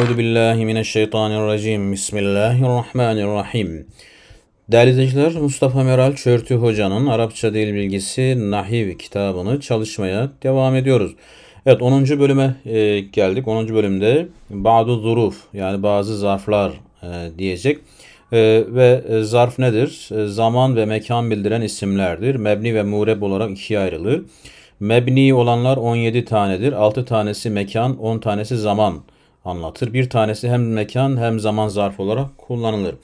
Euzu billahi mineşşeytanirracim. Bismillahirrahmanirrahim. Değerli izleyiciler, Mustafa Meral Çörtü Hoca'nın Arapça Dil Bilgisi Nahiv kitabını çalışmaya devam ediyoruz. Evet 10. bölüme e, geldik. 10. bölümde Ba'du Zuruf yani bazı zarflar e, diyecek. E, ve zarf nedir? zaman ve mekan bildiren isimlerdir. Mebni ve mureb olarak ikiye ayrılır. Mebni olanlar 17 tanedir. 6 tanesi mekan, 10 tanesi zaman anlatır. Bir tanesi hem mekan hem zaman zarf olarak kullanılır.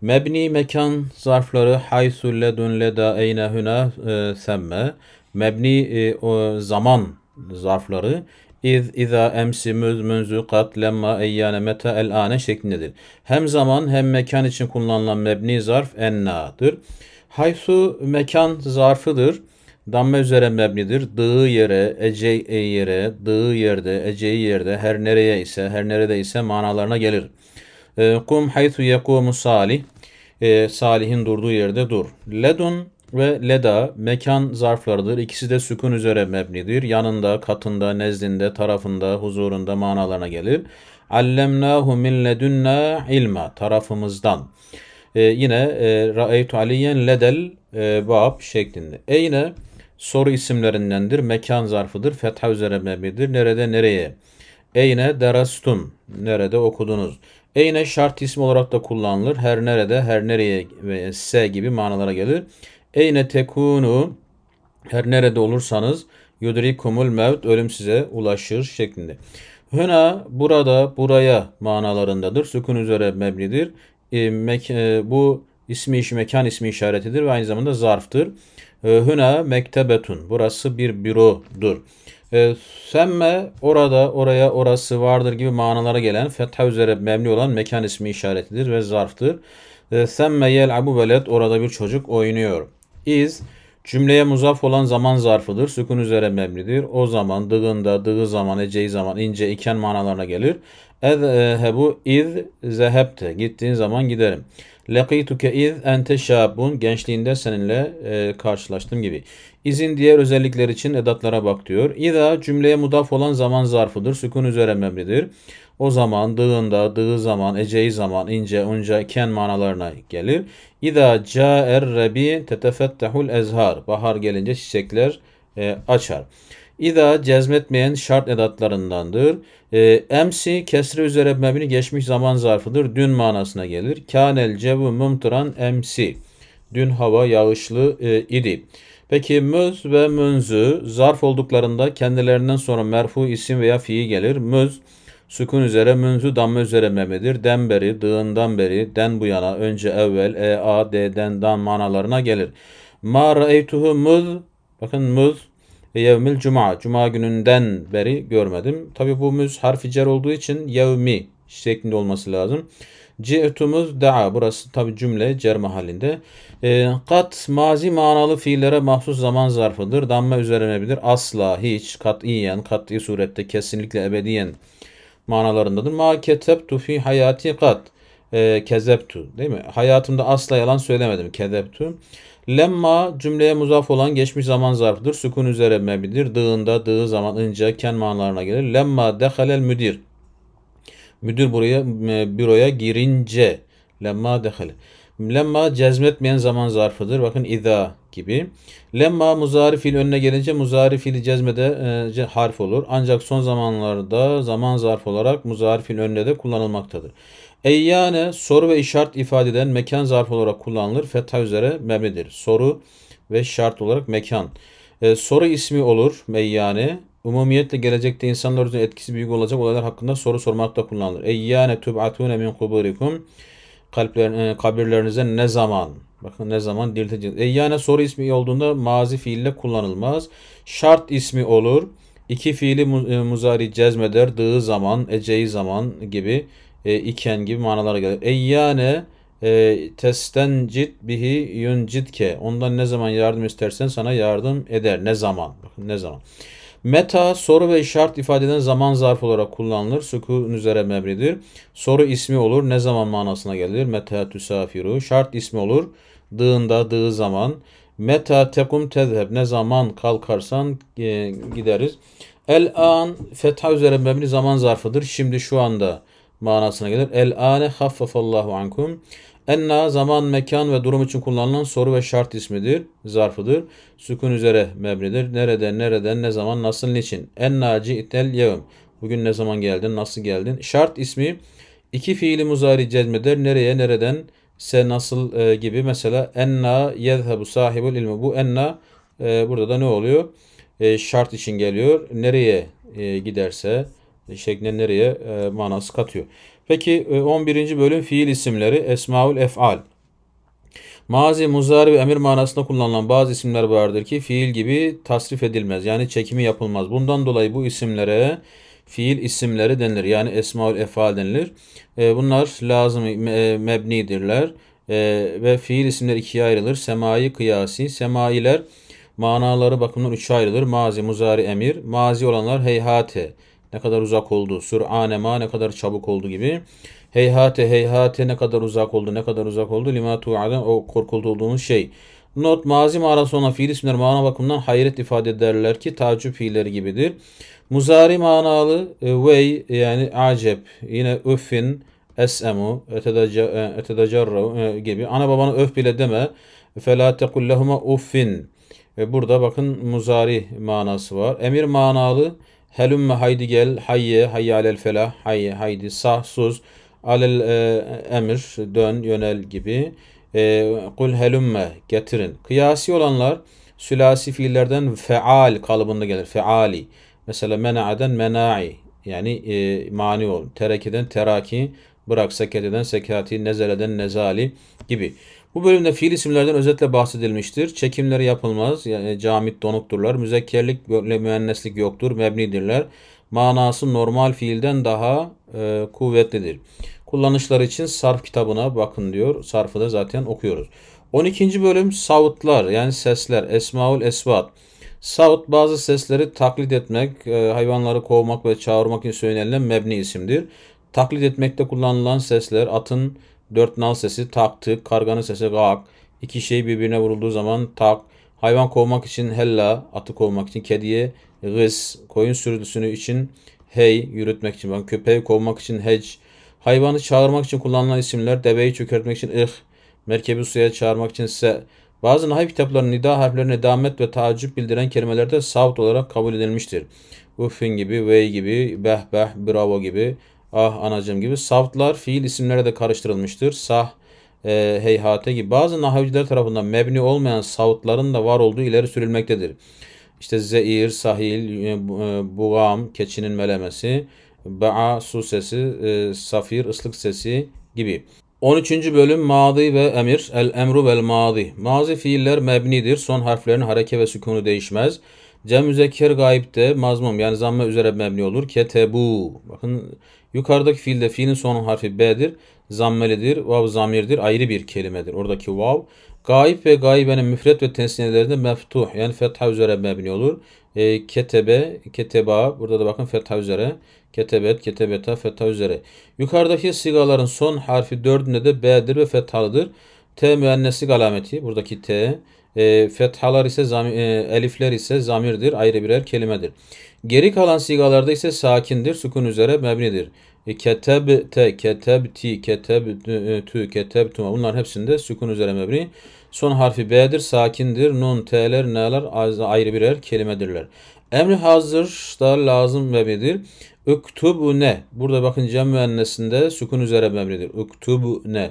Mebni mekan zarfları haysu ledun leda eyne hüne semme. Mebni e, o, zaman zarfları iz iza emsi müz münzü kat lemma eyyane meta el ane şeklindedir. Hem zaman hem mekan için kullanılan mebni zarf ennadır. Haysu mekan zarfıdır. Damme üzere mebnidir. Dığı yere, ece yere, dığı yerde, eceyi yerde, her nereye ise, her nerede ise manalarına gelir. Ee, Kum haytu yekumu salih. Ee, salih'in durduğu yerde dur. Ledun ve leda mekan zarflarıdır. İkisi de sükun üzere mebnidir. Yanında, katında, nezdinde, tarafında, huzurunda manalarına gelir. Allemnahu min ledunna ilma. Tarafımızdan. E, yine e, Ra'eytu aliyen ledel e, bab şeklinde. E yine soru isimlerindendir. Mekan zarfıdır. Fetha üzere mebnidir. Nerede nereye? Eyne derastum. Nerede okudunuz? Eyne şart ismi olarak da kullanılır. Her nerede, her nereye ve se gibi manalara gelir. Eyne tekunu. Her nerede olursanız yudrikumul mevt. Ölüm size ulaşır şeklinde. Hüna burada, buraya manalarındadır. Sükun üzere mebnidir. E, e, bu ismi iş mekan ismi işaretidir ve aynı zamanda zarftır. Ee, Hüna mektebetun. Burası bir bürodur. E, semme orada, oraya, orası vardır gibi manalara gelen fetha üzere memli olan mekan ismi işaretidir ve zarftır. E, semme Abu veled orada bir çocuk oynuyor. İz cümleye muzaf olan zaman zarfıdır. Sükun üzere memlidir. O zaman, dığında, dığı zaman, eceyi zaman, ince, iken manalarına gelir. Ezhebu iz zehebte. Gittiğin zaman giderim. Lekituke iz ente şabun. Gençliğinde seninle e, karşılaştım gibi. İzin diğer özellikler için edatlara bak diyor. İza cümleye mudaf olan zaman zarfıdır. Sükun üzere memridir. O zaman dığında, dığı zaman, eceyi zaman, ince, unca, ken manalarına gelir. İza caer rebi tetefettehul ezhar. Bahar gelince çiçekler e, açar. İda cezmetmeyen şart edatlarındandır. E, ee, emsi kesre üzere mebni geçmiş zaman zarfıdır. Dün manasına gelir. Kânel cebu mumturan MC. Dün hava yağışlı e, idi. Peki müz ve münzü zarf olduklarında kendilerinden sonra merfu isim veya fiil gelir. Müz sükun üzere münzü damme üzere memedir. Den beri, dığından beri, den bu yana, önce evvel, e, a, d'den, dan manalarına gelir. Ma ra'eytuhu müz Bakın müz. Ve yevmil cuma. Cuma gününden beri görmedim. Tabi bu müz harfi cer olduğu için yevmi şeklinde olması lazım. Ci'tumuz da'a. Burası tabi cümle cer mahallinde. E, kat mazi manalı fiillere mahsus zaman zarfıdır. Damma üzerinebilir. Asla, hiç, katiyen, kat'i surette, kesinlikle, ebediyen manalarındadır. Ma ketebtu fi hayati kat e, kezeptu değil mi? Hayatımda asla yalan söylemedim. Kezeptu. Lemma cümleye muzaf olan geçmiş zaman zarfıdır. Sükun üzere mebidir. Dığında, dığı zaman ince ken manalarına gelir. Lemma dehalel müdir. Müdür buraya e, büroya girince lemma dehale. Lemma cezmetmeyen zaman zarfıdır. Bakın ida gibi. Lemma muzari önüne gelince muzari cezmede e, harf olur. Ancak son zamanlarda zaman zarf olarak muzarifin önüne de kullanılmaktadır. Eyyane soru ve işaret ifade eden mekan zarfı olarak kullanılır. Fetha üzere memlidir. Soru ve şart olarak mekan. E, soru ismi olur meyyane. Umumiyetle gelecekte insanlar üzerinde etkisi büyük olacak olaylar hakkında soru sormakta kullanılır. Eyyane tub'atune min kuburikum. Kalpler, e, kabirlerinize ne zaman? Bakın ne zaman dirilteceğiz. Eyyane soru ismi olduğunda mazi fiille kullanılmaz. Şart ismi olur. İki fiili e, muzari cezmeder, dığı zaman, eceği zaman gibi e, iken gibi manalara gelir. Eyyane e, testencit bihi yuncitke. Ondan ne zaman yardım istersen sana yardım eder. Ne zaman? Bakın ne zaman. Meta soru ve şart ifade eden zaman zarfı olarak kullanılır. Sükun üzere mebnidir. Soru ismi olur. Ne zaman manasına gelir? Meta tüsafiru. Şart ismi olur. Dığında dığı zaman. Meta tekum tezheb. Ne zaman kalkarsan e, gideriz. El an fetha üzere mebni zaman zarfıdır. Şimdi şu anda manasına gelir. El ane haffafallahu ankum. Enna zaman, mekan ve durum için kullanılan soru ve şart ismidir, zarfıdır. Sükun üzere mebnidir. Nereden, nereden, ne zaman, nasıl, niçin. Enna ci'tel yevm. Bugün ne zaman geldin, nasıl geldin. Şart ismi iki fiili muzari cezmeder. Nereye, nereden, se nasıl e, gibi. Mesela enna yezhebu sahibul ilmi. Bu enna e, burada da ne oluyor? E, şart için geliyor. Nereye e, giderse, şeklinde nereye e, manası katıyor. Peki e, 11. bölüm fiil isimleri Esmaül Ef'al. Mazi, muzari ve emir manasında kullanılan bazı isimler vardır ki fiil gibi tasrif edilmez. Yani çekimi yapılmaz. Bundan dolayı bu isimlere fiil isimleri denilir. Yani esmaül efal denilir. E, bunlar lazım e, mebnidirler. E, ve fiil isimler ikiye ayrılır. Semai, kıyasi. Semailer manaları bakımından üçe ayrılır. Mazi, muzari, emir. Mazi olanlar heyhate ne kadar uzak oldu. Sür'ane ma ne kadar çabuk oldu gibi. Heyhate heyhate ne kadar uzak oldu ne kadar uzak oldu. Lima tu'aden o korkulduğumuz şey. Not Mazim mağarası olan fiil isimler mana bakımından hayret ifade ederler ki tacip fiilleri gibidir. Muzari manalı e, vey yani acep yine öffin esemu e, etedacarru e, gibi ana babana öf bile deme fela tekul lehuma uffin. E, burada bakın muzari manası var. Emir manalı Helümme haydi gel, hayye, hayye alel felah, hayye, haydi, sah, sus, alel e, emir, dön, yönel gibi. E, kul helümme, getirin. Kıyasi olanlar sülasi fiillerden feal kalıbında gelir. Feali. Mesela mena'den mena'i. Yani e, mani ol. Terekeden teraki, bırak seketeden sekati, nezeleden nezali gibi. Bu bölümde fiil isimlerden özetle bahsedilmiştir. Çekimleri yapılmaz. Yani camit donukturlar. Müzekkerlik ve müenneslik yoktur. Mebnidirler. Manası normal fiilden daha e, kuvvetlidir. Kullanışları için sarf kitabına bakın diyor. Sarfı da zaten okuyoruz. 12. bölüm savutlar yani sesler. Esmaul esvat. Savut bazı sesleri taklit etmek, e, hayvanları kovmak ve çağırmak için söylenilen mebni isimdir. Taklit etmekte kullanılan sesler atın Dört nal sesi tak tık, karganın sesi gak. İki şey birbirine vurulduğu zaman tak. Hayvan kovmak için hella, atı kovmak için kediye gız, koyun sürüdüsünü için hey, yürütmek için ben köpeği kovmak için hec. Hayvanı çağırmak için kullanılan isimler deveyi çökertmek için ıh, merkebi suya çağırmak için se. Bazı nahiv kitapların nida harflerine damet ve tacip bildiren kelimelerde saut olarak kabul edilmiştir. Uffin gibi, vey gibi, behbeh, bravo gibi, ah anacım gibi. Savtlar fiil isimlere de karıştırılmıştır. Sah, e, heyhate gibi. Bazı nahavciler tarafından mebni olmayan savtların da var olduğu ileri sürülmektedir. İşte zeir, sahil, e, e buğam, keçinin melemesi, ba'a, su sesi, e, safir, ıslık sesi gibi. 13. bölüm mazi ve emir. El emru vel mazi. Mazi fiiller mebnidir. Son harflerin hareke ve sükunu değişmez. Cem müzekker gayipte mazmum yani zamme üzere mebni olur. Ketebu. Bakın Yukarıdaki fiilde fiilin sonun harfi B'dir. Zammelidir, vav zamirdir, ayrı bir kelimedir. Oradaki vav. Gayip ve gaybenin müfret ve tensinelerinde meftuh yani fetha üzere mebni olur. E, ketebe, keteba burada da bakın fetha üzere. Ketebet, ketebeta, fetha üzere. Yukarıdaki sigaların son harfi dördünde de B'dir ve fethalıdır. T müenneslik alameti buradaki T. E, fethalar ise zam, e, elifler ise zamirdir ayrı birer kelimedir. Geri kalan sigalarda ise sakindir, sukun üzere mebnidir. E, ketebte, e, tü, ketebtü, ketebtuma bunlar hepsinde sukun üzere mebni. Son harfi B'dir, sakindir. Nun, T'ler, N'ler ayrı birer kelimedirler. Emri hazır da lazım mebnidir. Uktubu ne? Burada bakın cem müennesinde sukun üzere mebnidir. Uktubu ne?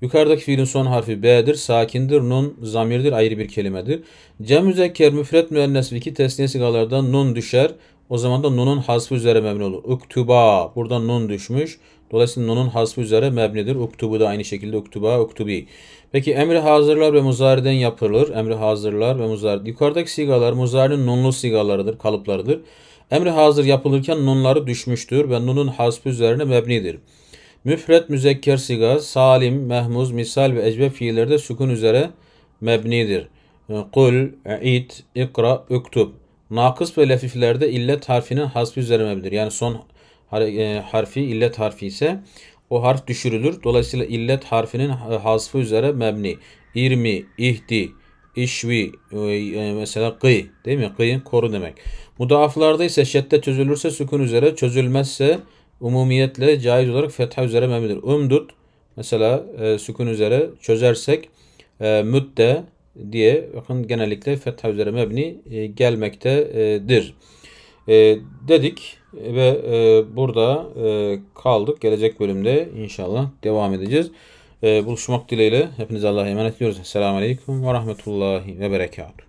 Yukarıdaki fiilin son harfi B'dir. Sakindir. Nun zamirdir. Ayrı bir kelimedir. Cem müzekker müfret müennes iki tesniye sigalarda nun düşer. O zaman da nunun hasfı üzere mebni olur. Uktuba. Burada nun düşmüş. Dolayısıyla nunun hasfı üzere mebnidir. Uktubu da aynı şekilde uktuba, uktubi. Peki emri hazırlar ve muzariden yapılır. Emri hazırlar ve muzar. Yukarıdaki sigalar muzarinin nunlu sigalarıdır, kalıplarıdır. Emri hazır yapılırken nunları düşmüştür ve nunun hasfı üzerine mebnidir. Müfret müzekker siga, salim, mehmuz, misal ve ecbe fiillerde sükun üzere mebnidir. Ee, kul, it, ikra, üktub. Nakıs ve lefiflerde illet harfinin hasfi üzere mebnidir. Yani son e, harfi illet harfi ise o harf düşürülür. Dolayısıyla illet harfinin hasfı üzere mebni. İrmi, ihdi, işvi, e, e, mesela kıy değil mi? Kıyın koru demek. Mudaaflarda ise şedde çözülürse sükun üzere, çözülmezse umumiyetle caiz olarak fetha üzere mebnidir. Umdut mesela e, sükun üzere çözersek e, müdde diye bakın genellikle fetha üzere mebni e, gelmektedir. E, dedik ve e, burada e, kaldık. Gelecek bölümde inşallah devam edeceğiz. E, buluşmak dileğiyle hepinize Allah'a emanet ediyoruz. Selamun Aleyküm ve Rahmetullahi ve Berekatuhu.